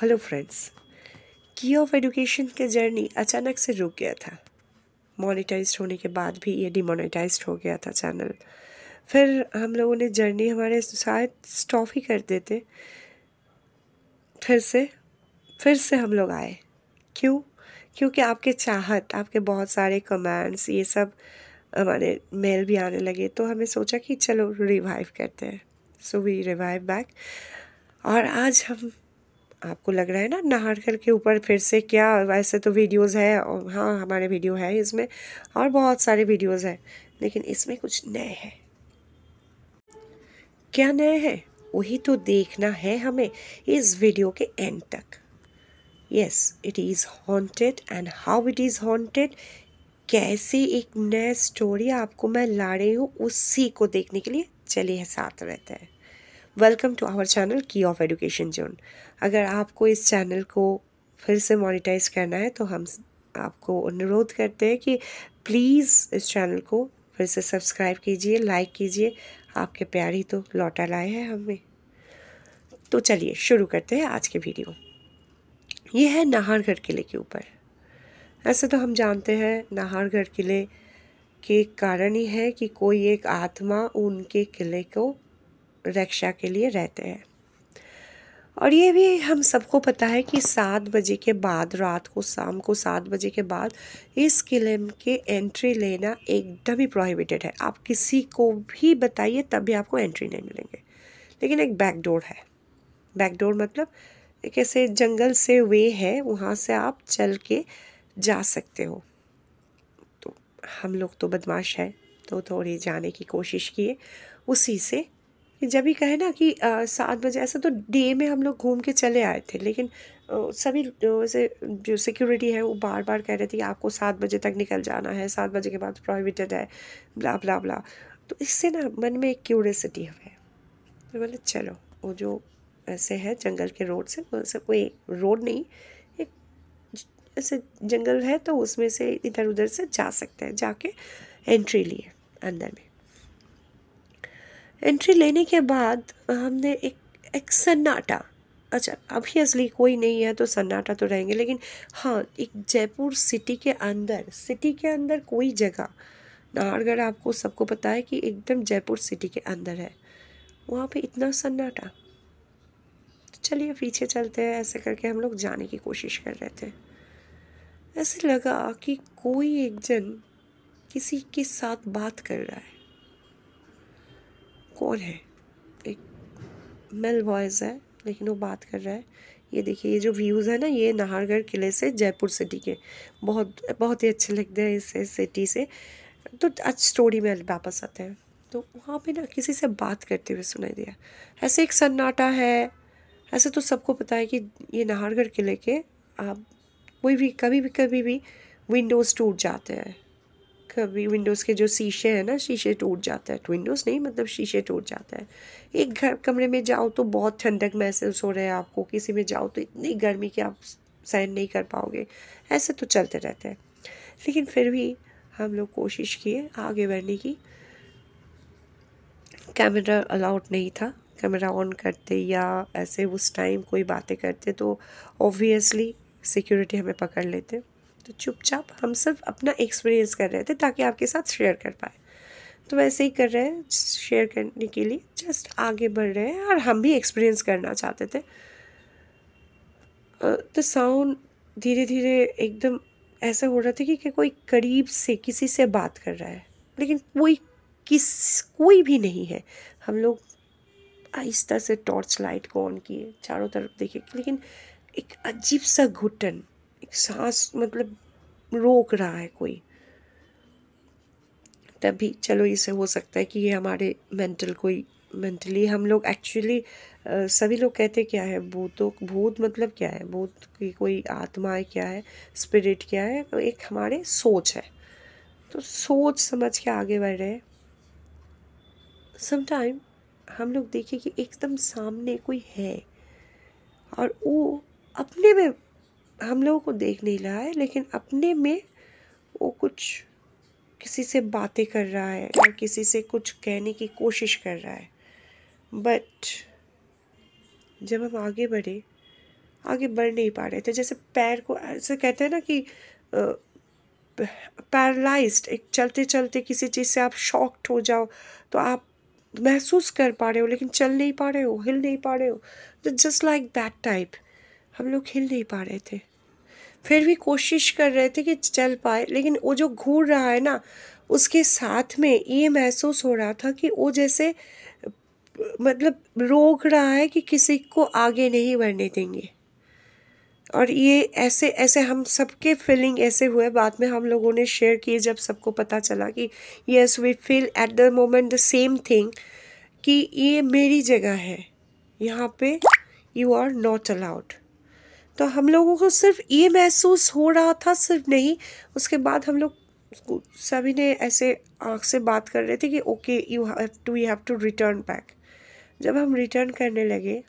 hello friends key of education के journey अचानक से रुक गया था मोनेटाइज होने के बाद भी ये डिमोनेटाइज हो गया था चैनल फिर हम लोगों ने जर्नी हमारे शायद स्टॉप ही कर देते फिर से फिर से हम लोग आए क्यों क्योंकि आपके चाहत आपके बहुत सारे कमेंट्स ये सब हमारे मेल भी आने लगे तो हमें सोचा कि चलो रिवाइव करते हैं सो वी रिवाइव बैक और आज हम आपको लग रहा है ना नाहरकल के ऊपर फिर से क्या वैसे तो वीडियोस है और हाँ हमारे वीडियो है इसमें और बहुत सारे वीडियोस हैं लेकिन इसमें कुछ नए हैं क्या नए हैं वही तो देखना है हमें इस वीडियो के एंड तक yes it is haunted and how it is haunted कैसे एक नए स्टोरी आपको मैं ला रही हूँ उसी को देखने के लिए चलिए साथ रहते हैं welcome to our channel key of education zone अगर आपको इस चैनल को फिर से मोनिटाइज करना है तो हम आपको अनुरोध करते हैं कि प्लीज़ इस चैनल को फिर से सब्सक्राइब कीजिए लाइक कीजिए आपके प्यार ही तो लौटा लाए हैं हमें तो चलिए शुरू करते हैं आज के वीडियो ये है नाहरगढ़ किले के ऊपर ऐसे तो हम जानते हैं नाहरगढ़ किले के कारण ही है कि कोई एक आत्मा उनके किले को रक्षा के लिए रहते हैं और ये भी हम सबको पता है कि सात बजे के बाद रात को शाम को सात बजे के बाद इस किले के एंट्री लेना एकदम ही प्रोहिबिटेड है आप किसी को भी बताइए तब भी आपको एंट्री नहीं मिलेंगे लेकिन एक बैकडोर है बैकडोर मतलब एक ऐसे जंगल से वे है वहाँ से आप चल के जा सकते हो तो हम लोग तो बदमाश हैं तो थोड़ी जाने की कोशिश किए उसी से कि जब ही कहे ना कि सात बजे ऐसा तो डे में हम लोग घूम के चले आए थे लेकिन सभी से जो सिक्योरिटी है वो बार बार कह रहे थे कि आपको सात बजे तक निकल जाना है सात बजे के बाद प्रोहिबिटेड है ब्ला ब्ला ब्ला तो इससे ना मन में एक क्यूरसिटी है तो बोले चलो वो जो ऐसे है जंगल के रोड से वैसे कोई रोड नहीं एक ऐसे जंगल है तो उसमें से इधर उधर से जा सकते हैं जाके एंट्री लिए अंदर में एंट्री लेने के बाद हमने एक एक सन्नाटा अच्छा असली कोई नहीं है तो सन्नाटा तो रहेंगे लेकिन हाँ एक जयपुर सिटी के अंदर सिटी के अंदर कोई जगह नाहरगढ़ आपको सबको पता है कि एकदम जयपुर सिटी के अंदर है वहाँ पे इतना सन्नाटा तो चलिए पीछे चलते हैं ऐसे करके हम लोग जाने की कोशिश कर रहे थे ऐसे लगा कि कोई एक जन किसी के साथ बात कर रहा है कौन है एक मेल वॉयस है लेकिन वो बात कर रहा है ये देखिए ये जो व्यूज़ है ना ये नाहरगढ़ किले से जयपुर सिटी के बहुत बहुत ही अच्छे लगते हैं इस सिटी से तो आज स्टोरी में वापस आते हैं तो वहाँ पे ना किसी से बात करते हुए सुनाई दिया ऐसे एक सन्नाटा है ऐसे तो सबको पता है कि ये नाहरगढ़ किले के आप कोई भी कभी भी कभी भी विंडोज़ टूट जाते हैं कभी विंडोज़ के जो शीशे हैं ना शीशे टूट जाता है विंडोज़ नहीं मतलब शीशे टूट जाता है एक घर कमरे में जाओ तो बहुत ठंडक महसूस हो रहा है आपको किसी में जाओ तो इतनी गर्मी कि आप सहन नहीं कर पाओगे ऐसे तो चलते रहते हैं लेकिन फिर भी हम लोग कोशिश किए आगे बढ़ने की कैमरा अलाउड नहीं था कैमरा ऑन करते या ऐसे उस टाइम कोई बातें करते तो ऑब्वियसली सिक्योरिटी हमें पकड़ लेते तो चुपचाप हम सिर्फ अपना एक्सपीरियंस कर रहे थे ताकि आपके साथ शेयर कर पाए तो वैसे ही कर रहे हैं शेयर करने के लिए जस्ट आगे बढ़ रहे हैं और हम भी एक्सपीरियंस करना चाहते थे तो साउंड धीरे धीरे एकदम ऐसा हो रहा था कि, कि कोई करीब से किसी से बात कर रहा है लेकिन कोई किस कोई भी नहीं है हम लोग आहिस्ता से टॉर्च लाइट को ऑन किए चारों तरफ देखे लेकिन एक अजीब सा घुटन सांस मतलब रोक रहा है कोई तभी चलो इसे हो सकता है कि ये हमारे मेंटल कोई मेंटली हम लोग एक्चुअली सभी लोग कहते क्या है भूतों भूत मतलब क्या है भूत की कोई आत्मा है क्या है स्पिरिट क्या है तो एक हमारे सोच है तो सोच समझ के आगे बढ़ रहे समाइम समटाइम हम लोग देखें कि एकदम सामने कोई है और वो अपने में हम लोगों को देख नहीं रहा है लेकिन अपने में वो कुछ किसी से बातें कर रहा है या किसी से कुछ कहने की कोशिश कर रहा है बट जब हम आगे बढ़े आगे बढ़ नहीं पा रहे थे जैसे पैर को ऐसे कहते हैं ना कि पैरलाइज एक चलते चलते किसी चीज़ से आप शॉक्ड हो जाओ तो आप महसूस कर पा रहे हो लेकिन चल नहीं पा रहे हो हिल नहीं पा रहे हो तो जस्ट लाइक दैट टाइप हम लोग खेल नहीं पा रहे थे फिर भी कोशिश कर रहे थे कि चल पाए लेकिन वो जो घूर रहा है ना उसके साथ में ये महसूस हो रहा था कि वो जैसे मतलब रोक रहा है कि किसी को आगे नहीं बढ़ने देंगे और ये ऐसे ऐसे हम सबके फीलिंग ऐसे हुए बाद में हम लोगों ने शेयर किए जब सबको पता चला कि yes we feel at the moment the same thing कि ये मेरी जगह है यहाँ पे यू आर नॉट अलाउड तो हम लोगों को सिर्फ ये महसूस हो रहा था सिर्फ नहीं उसके बाद हम लोग सभी ने ऐसे आँख से बात कर रहे थे कि okay you have to you have to return back जब हम रिटर्न करने लगे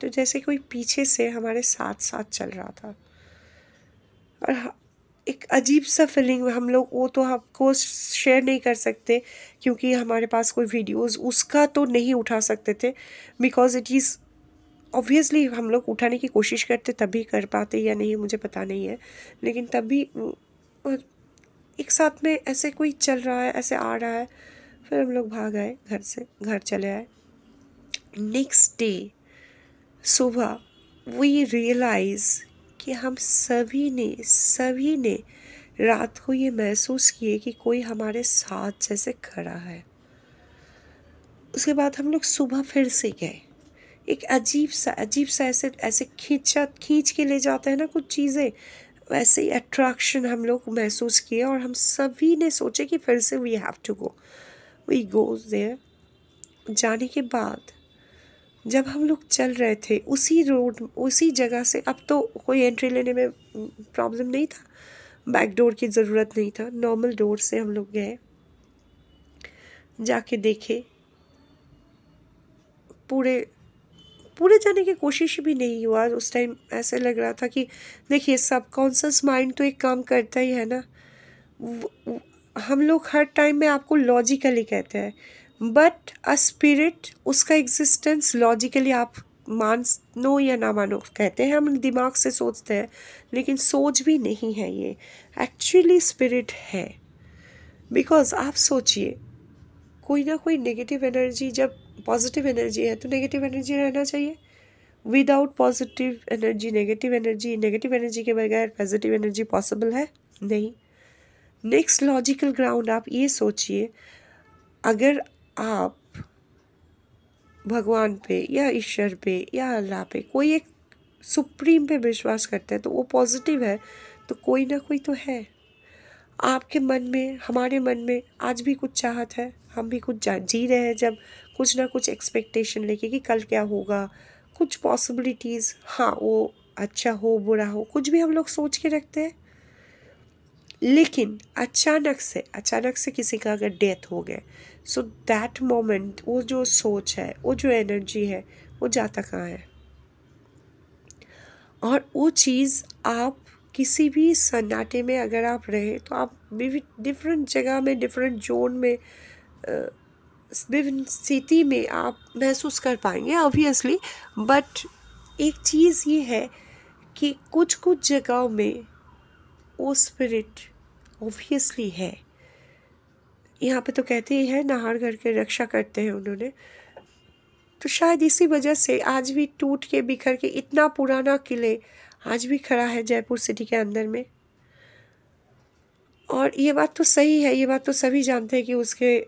तो जैसे कोई पीछे से हमारे साथ साथ चल रहा था और एक अजीब सा फीलिंग हम लोग वो तो आपको शेयर नहीं कर सकते क्योंकि हमारे पास कोई वीडियोस उसका तो नहीं उठा सकते थे बिकॉज इट इज़ ऑब्वियसली हम लोग उठाने की कोशिश करते तभी कर पाते या नहीं मुझे पता नहीं है लेकिन तभी एक साथ में ऐसे कोई चल रहा है ऐसे आ रहा है फिर हम लोग भाग आए घर से घर चले आए नेक्स्ट डे सुबह वी रियलाइज़ कि हम सभी ने सभी ने रात को ये महसूस किए कि कोई हमारे साथ जैसे खड़ा है उसके बाद हम लोग सुबह फिर से गए एक अजीब सा अजीब सा ऐसे ऐसे खींचा खींच के ले जाता है ना कुछ चीज़ें वैसे ही अट्रैक्शन हम लोग महसूस किए और हम सभी ने सोचे कि फिर से we have to go we go there जाने के बाद जब हम लोग चल रहे थे उसी रोड उसी जगह से अब तो कोई एंट्री लेने में प्रॉब्लम नहीं था बैक डोर की ज़रूरत नहीं था नॉर्मल डोर से हम लोग गए जाके देखे पूरे पूरे जाने की कोशिश भी नहीं हुआ उस टाइम ऐसे लग रहा था कि देखिए सबकॉन्सस माइंड तो एक काम करता ही है ना हम लोग हर टाइम में आपको लॉजिकली कहते हैं बट अ स्पिरिट उसका एग्जिस्टेंस लॉजिकली आप मानो या ना मानो कहते हैं हम दिमाग से सोचते हैं लेकिन सोच भी नहीं है ये एक्चुअली स्पिरिट है बिकॉज आप सोचिए कोई ना कोई नेगेटिव एनर्जी जब पॉजिटिव एनर्जी है तो नेगेटिव एनर्जी रहना चाहिए without positive energy negative energy negative energy के बगैर पॉजिटिव एनर्जी पॉसिबल है नहीं नेक्स्ट लॉजिकल ग्राउंड आप ये सोचिए अगर आप भगवान पे या ईश्वर पे या अल्लाह पे कोई एक सुप्रीम पे विश्वास करते हैं तो वो पॉजिटिव है तो कोई ना कोई तो है आपके मन में हमारे मन में आज भी कुछ चाहत है हम भी कुछ जी रहे हैं जब कुछ ना कुछ एक्सपेक्टेशन लेके कि कल क्या होगा कुछ पॉसिबिलिटीज़ हाँ वो अच्छा हो बुरा हो कुछ भी हम लोग सोच के रखते हैं लेकिन अचानक से अचानक से किसी का अगर डेथ हो गया सो दैट मोमेंट वो जो सोच है वो जो एनर्जी है वो जाता कहाँ है और वो चीज़ आप किसी भी सन्नाटे में अगर आप रहें तो आप विभिन्न डिफरेंट जगह में डिफरेंट जोन में विभिन्न स्थिति में आप महसूस कर पाएंगे ऑब्वियसली बट एक चीज़ ये है कि कुछ कुछ जगहों में वो स्पिरिट ऑब्वियसली है यहाँ पे तो कहते ही है नहार घर के रक्षा करते हैं उन्होंने तो शायद इसी वजह से आज भी टूट के बिखर के इतना पुराना किले आज भी खड़ा है जयपुर सिटी के अंदर में और ये बात तो सही है ये बात तो सभी जानते हैं कि उसके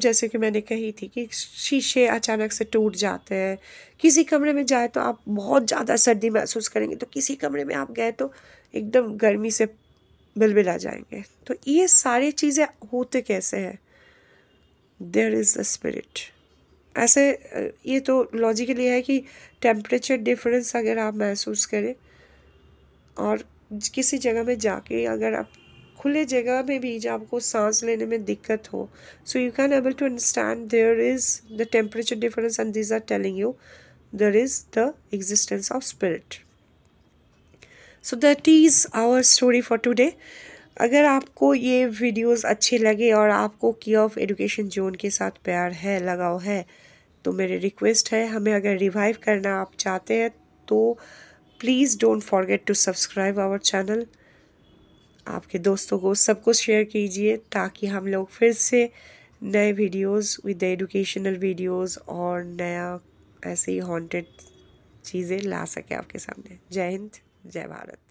जैसे कि मैंने कही थी कि शीशे अचानक से टूट जाते हैं किसी कमरे में जाए तो आप बहुत ज़्यादा सर्दी महसूस करेंगे तो किसी कमरे में आप गए तो एकदम गर्मी से बिलबिला जाएंगे तो ये सारी चीज़ें होते कैसे हैं देर इज़ द स्पिरिट ऐसे ये तो लॉजिकली है कि टेम्परेचर डिफरेंस अगर आप महसूस करें और किसी जगह में जाके अगर आप खुले जगह में भी जब आपको सांस लेने में दिक्कत हो so you can able to understand there is the temperature difference and this are telling you there is the existence of spirit so that is our story for today अगर आपको ये वीडियोस अच्छे लगे और आपको की ऑफ एजुकेशन जोन के साथ प्यार है लगाव है तो मेरी रिक्वेस्ट है हमें अगर रिवाइव करना आप चाहते हैं तो please don't forget to subscribe our channel आपके दोस्तों को सबको शेयर कीजिए ताकि हम लोग फिर से नए वीडियोस विद एजुकेशनल वीडियोस और नया ऐसे ही हॉन्टेड चीज़ें ला सके आपके सामने जय हिंद जय भारत